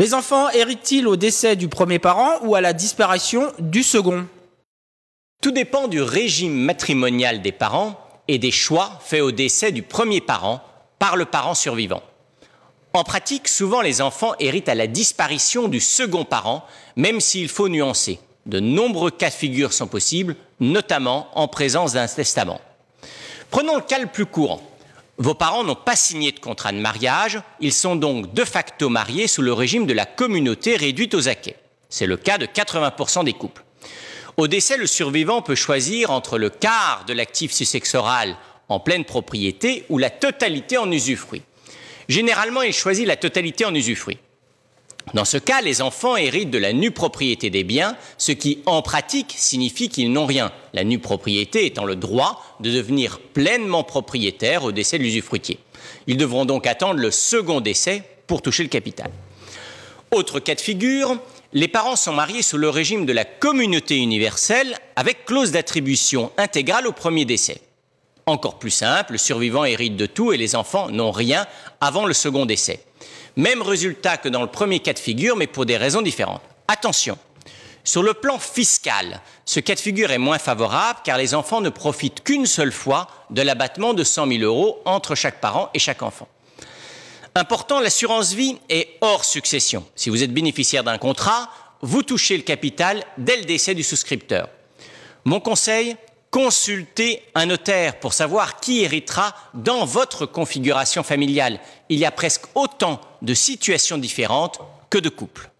Les enfants héritent-ils au décès du premier parent ou à la disparition du second Tout dépend du régime matrimonial des parents et des choix faits au décès du premier parent par le parent survivant. En pratique, souvent les enfants héritent à la disparition du second parent, même s'il faut nuancer. De nombreux cas de figure sont possibles, notamment en présence d'un testament. Prenons le cas le plus courant. Vos parents n'ont pas signé de contrat de mariage, ils sont donc de facto mariés sous le régime de la communauté réduite aux acquets. C'est le cas de 80% des couples. Au décès, le survivant peut choisir entre le quart de l'actif sussexoral en pleine propriété ou la totalité en usufruit. Généralement, il choisit la totalité en usufruit. Dans ce cas, les enfants héritent de la nue propriété des biens, ce qui en pratique signifie qu'ils n'ont rien, la nue propriété étant le droit de devenir pleinement propriétaire au décès de l'usufruitier. Ils devront donc attendre le second décès pour toucher le capital. Autre cas de figure, les parents sont mariés sous le régime de la communauté universelle avec clause d'attribution intégrale au premier décès. Encore plus simple, le survivant hérite de tout et les enfants n'ont rien avant le second décès. Même résultat que dans le premier cas de figure, mais pour des raisons différentes. Attention, sur le plan fiscal, ce cas de figure est moins favorable car les enfants ne profitent qu'une seule fois de l'abattement de 100 000 euros entre chaque parent et chaque enfant. Important, l'assurance vie est hors succession. Si vous êtes bénéficiaire d'un contrat, vous touchez le capital dès le décès du souscripteur. Mon conseil, consultez un notaire pour savoir qui héritera dans votre configuration familiale. Il y a presque autant de situations différentes que de couples.